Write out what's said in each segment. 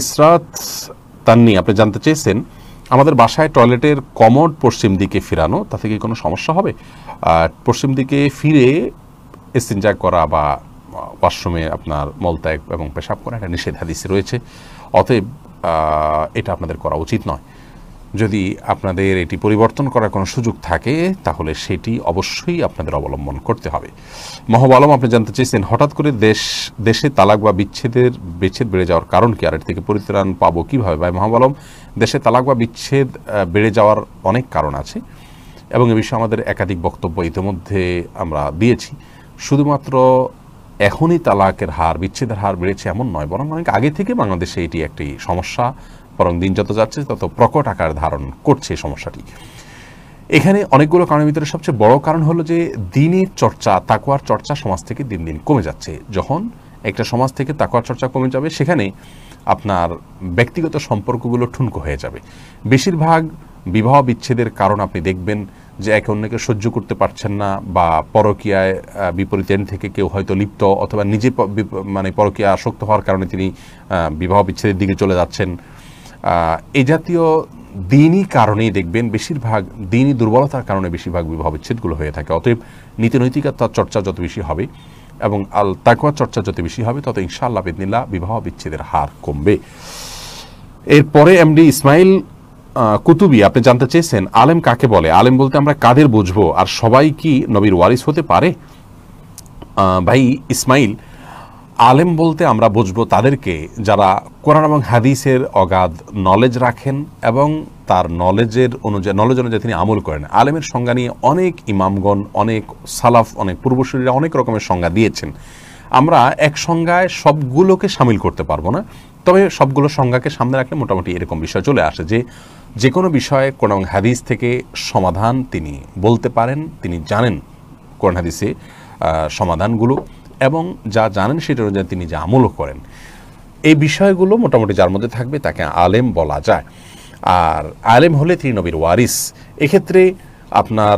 ইসরাত তান্নি আপনি জানতে চেয়েছেন আমাদের বাসায় টয়লেটের কমোড পশ্চিম দিকে ফিরানো তাতে কি কোনো সমস্যা হবে পশ্চিম দিকে ফিরে এসিনজা করা বা ওয়াশরুমে আপনার মলত্যাগ এবং পেশাব করা একটা নিষেধাদেশ রয়েছে অতএব এটা আপনাদের করা উচিত নয় যদি আপনাদের এটি পরিবর্তন করার কোনো সুযোগ থাকে তাহলে সেটি অবশ্যই আপনাদের অবলম্বন করতে হবে মহব আলম আপনি জানতে চেয়েছেন হঠাৎ করে দেশ দেশে তালাক বা বিচ্ছেদের বিচ্ছেদ বেড়ে যাওয়ার কারণ কি আর এর থেকে পরিত্রাণ পাবো কীভাবে ভাই মহব আলম দেশে তালাক বা বিচ্ছেদ বেড়ে যাওয়ার অনেক কারণ আছে এবং এ বিষয়ে আমাদের একাধিক বক্তব্য ইতিমধ্যে আমরা দিয়েছি শুধুমাত্র এখনই তালাকের হার বিচ্ছেদের হার বেড়েছে এমন নয় বরং অনেক আগে থেকে বাংলাদেশে এটি একটি সমস্যা বরং দিন যত যাচ্ছে তত প্রকট আকার ধারণ করছে এই সমস্যাটি এখানে অনেকগুলো কারণের ভিতরে সবচেয়ে বড় কারণ হলো যে দিনের চর্চা তাকুয়ার চর্চা সমাজ থেকে দিন দিন কমে যাচ্ছে যখন একটা সমাজ থেকে তাকুয়ার চর্চা কমে যাবে সেখানে আপনার ব্যক্তিগত সম্পর্কগুলো ঠুনকো হয়ে যাবে বেশিরভাগ বিবাহ বিচ্ছেদের কারণ আপনি দেখবেন যে একে অন্যকে সহ্য করতে পারছেন না বা পরকীয়ায় বিপরীত এন থেকে কেউ হয়তো লিপ্ত অথবা নিজে মানে পরকীয়া আসক্ত হওয়ার কারণে তিনি বিবাহ বিচ্ছেদের দিকে চলে যাচ্ছেন এ জাতীয় দিনই কারণেই দেখবেন বেশিরভাগ দিনই দুর্বলতার কারণে বেশিরভাগ বিবাহ বিচ্ছেদগুলো হয়ে থাকে অতএব নীতিনৈতিকতার চর্চা যত বেশি হবে এবং আল তাকুয়ার চর্চা যত বেশি হবে তত ইনশাআল্লাহ বেদনিল্লা বিবাহ বিচ্ছেদের হার কমবে এরপরে এমডি ইসমাইল কুতুবি আপনি জানতে চেয়েছেন আলেম কাকে বলে আলেম বলতে আমরা কাদের বুঝবো আর সবাই কি নবীর ওয়ারিস হতে পারে ভাই ইসমাইল আলেম বলতে আমরা বুঝবো তাদেরকে যারা কোরআন এবং হাদিসের অগাধ নলেজ রাখেন এবং তার নলেজের অনুযায়ী নলেজ অনুযায়ী তিনি আমল করেন আলেমের সংজ্ঞা নিয়ে অনেক ইমামগণ অনেক সালাফ অনেক পূর্বসূরীরা অনেক রকমের সংজ্ঞা দিয়েছেন আমরা এক সংজ্ঞায় সবগুলোকে সামিল করতে পারবো না তবে সবগুলো সংজ্ঞাকে সামনে রাখলে মোটামুটি এরকম বিষয় চলে আসে যে যে কোনো বিষয়ে কোরআন হাদিস থেকে সমাধান তিনি বলতে পারেন তিনি জানেন কোরআন হাদিসে সমাধানগুলো এবং যা জানেন সেটা অনুযায়ী তিনি যা আমলও করেন এই বিষয়গুলো মোটামুটি যার মধ্যে থাকবে তাকে আলেম বলা যায় আর আলেম হলে তিনি নবীর ওয়ারিস এক্ষেত্রে আপনার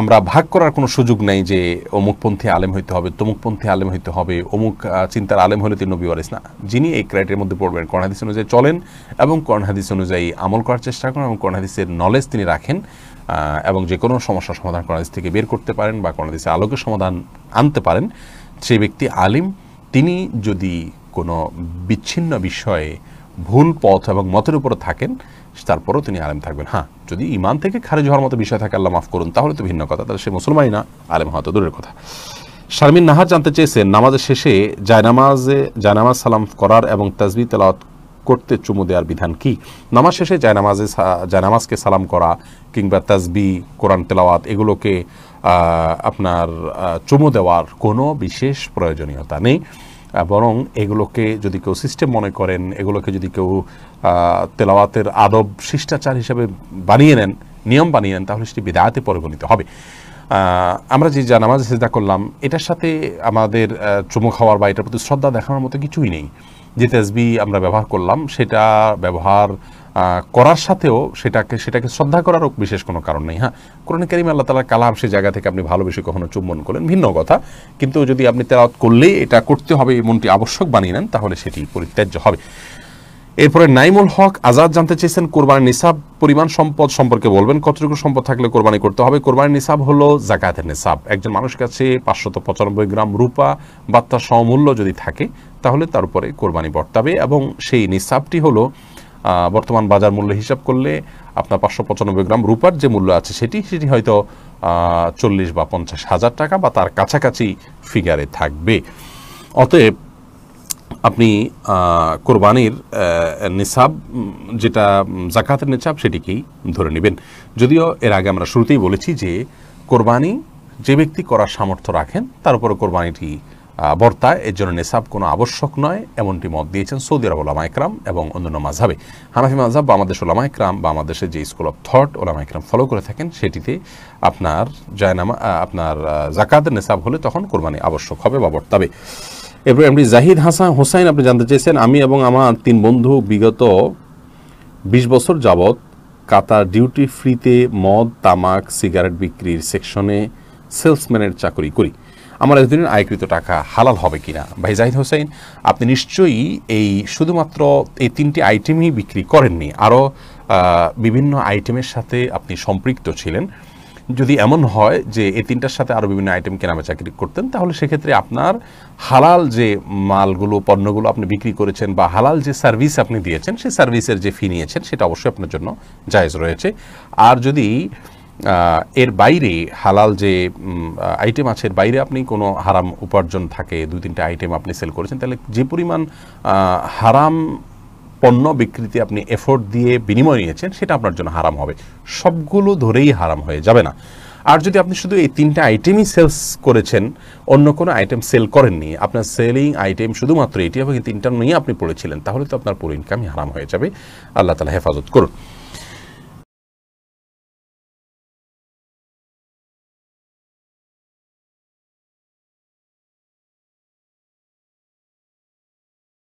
আমরা ভাগ করার কোনো সুযোগ নাই যে অমুকপন্থী আলেম হইতে হবে তমুকপন্থী আলেম হইতে হবে অমুক চিন্তার আলেম হলে তিনি নবী ওয়ারিস না যিনি এই ক্রাইটের মধ্যে পড়বেন কর্ণাদিস অনুযায়ী চলেন এবং কর্ণাদিস অনুযায়ী আমল করার চেষ্টা করেন এবং কর্ণাদিসের নলেজ তিনি রাখেন এবং যে কোনো সমস্যার সমাধান কর্ণাদিস থেকে বের করতে পারেন বা কর্ণাদিসের আলোকে সমাধান আনতে পারেন সেই ব্যক্তি আলিম তিনি যদি কোনো বিচ্ছিন্ন বিষয়ে ভুল পথ এবং মতের উপরে থাকেন তারপরও তিনি আলেম থাকবেন হ্যাঁ যদি ইমান থেকে খারিজ হওয়ার মতো বিষয় থাকে আল্লাহ মাফ করুন তাহলে তো ভিন্ন কথা তাহলে সে মুসলমানই না আলেম হওয়া তো দূরের কথা শারমিন নাহার জানতে চেয়েছেন নামাজের শেষে জায়নামাজে জায়নামাজ সালাম করার এবং তাজবি তেলাওয়াত করতে চুমু দেওয়ার বিধান কি নামাজ শেষে জায়নামাজে জায়নামাজকে সালাম করা কিংবা তাজবি কোরআন তেলাওয়াত এগুলোকে আপনার চুমু দেওয়ার কোনো বিশেষ প্রয়োজনীয়তা নেই বরং এগুলোকে যদি কেউ সিস্টেম মনে করেন এগুলোকে যদি কেউ তেলাওয়াতের আদব শিষ্টাচার হিসেবে বানিয়ে নেন নিয়ম বানিয়ে নেন তাহলে সেটি বিদায়াতে পরিগণিত হবে আমরা যে জানামাজ সেদা করলাম এটার সাথে আমাদের চুমু খাওয়ার বা এটার প্রতি শ্রদ্ধা দেখানোর মতো কিছুই নেই যে তেজবি আমরা ব্যবহার করলাম সেটা ব্যবহার করার সাথেও সেটাকে সেটাকে শ্রদ্ধা করারও বিশেষ কোনো কারণ নেই হ্যাঁ কোরআন করিম আল্লাহ তালার কালাম সেই জায়গা থেকে আপনি ভালোবেসে কখনো চুম্বন করলেন ভিন্ন কথা কিন্তু যদি আপনি তেলাওয়াত করলেই এটা করতে হবে মনটি আবশ্যক বানিয়ে নেন তাহলে সেটি পরিত্যাজ্য হবে এরপরে নাইমুল হক আজাদ জানতে চেয়েছেন কোরবানির নিসাব পরিমাণ সম্পদ সম্পর্কে বলবেন কতটুকু সম্পদ থাকলে কোরবানি করতে হবে কোরবানির নিসাব হলো জাকাতের নিসাব একজন মানুষের কাছে পাঁচশত পঁচানব্বই গ্রাম রূপা বার্তা সমূল্য যদি থাকে তাহলে তার উপরে কোরবানি বর্তাবে এবং সেই নিসাবটি হলো বর্তমান বাজার মূল্য হিসাব করলে আপনার পাঁচশো পঁচানব্বই গ্রাম রূপার যে মূল্য আছে সেটি সেটি হয়তো চল্লিশ বা পঞ্চাশ হাজার টাকা বা তার কাছাকাছি ফিগারে থাকবে অতএব আপনি কোরবানির নিসাব যেটা জাকাতের নিসাব সেটিকেই ধরে নেবেন যদিও এর আগে আমরা শুরুতেই বলেছি যে কোরবানি যে ব্যক্তি করার সামর্থ্য রাখেন তার উপরে কোরবানিটি বর্তা এর জন্য নেশাব কোনো আবশ্যক নয় এমনটি মত দিয়েছেন সৌদি আরব ওলামা একরাম এবং অন্যান্য মাঝাবে হানাফি মাঝাব বা আমাদের ওলামা একরাম বা আমাদের যে স্কুল অফ থট ওলামা একরাম ফলো করে থাকেন সেটিতে আপনার জায়নামা আপনার জাকাতের নেশাব হলে তখন কোরবানি আবশ্যক হবে বা বর্তাবে এরপর এমডি জাহিদ হাসান হোসাইন আপনি জানতে চেয়েছেন আমি এবং আমার তিন বন্ধু বিগত বিশ বছর যাবৎ কাতার ডিউটি ফ্রিতে মদ তামাক সিগারেট বিক্রির সেকশনে সেলসম্যানের চাকরি করি আমার এতদিনের আয়কৃত টাকা হালাল হবে কিনা ভাই জাহিদ হোসেন আপনি নিশ্চয়ই এই শুধুমাত্র এই তিনটি আইটেমই বিক্রি করেননি আরও বিভিন্ন আইটেমের সাথে আপনি সম্পৃক্ত ছিলেন যদি এমন হয় যে এই তিনটার সাথে আরও বিভিন্ন আইটেম কেনাবেচা করতেন তাহলে সেক্ষেত্রে আপনার হালাল যে মালগুলো পণ্যগুলো আপনি বিক্রি করেছেন বা হালাল যে সার্ভিস আপনি দিয়েছেন সেই সার্ভিসের যে ফি নিয়েছেন সেটা অবশ্যই আপনার জন্য জায়জ রয়েছে আর যদি এর বাইরে হালাল যে আইটেম আছে এর বাইরে আপনি কোনো হারাম উপার্জন থাকে দুই তিনটে আইটেম আপনি সেল করেছেন তাহলে যে পরিমাণ হারাম পণ্য বিক্রিতে আপনি এফোর্ট দিয়ে বিনিময় নিয়েছেন সেটা আপনার জন্য হারাম হবে সবগুলো ধরেই হারাম হয়ে যাবে না আর যদি আপনি শুধু এই তিনটে আইটেমই সেলস করেছেন অন্য কোনো আইটেম সেল করেননি আপনার সেলিং আইটেম শুধুমাত্র এটি এবং তিনটা নিয়ে আপনি পড়েছিলেন তাহলে তো আপনার পুরো ইনকামই হারাম হয়ে যাবে আল্লাহ তালা হেফাজত করুন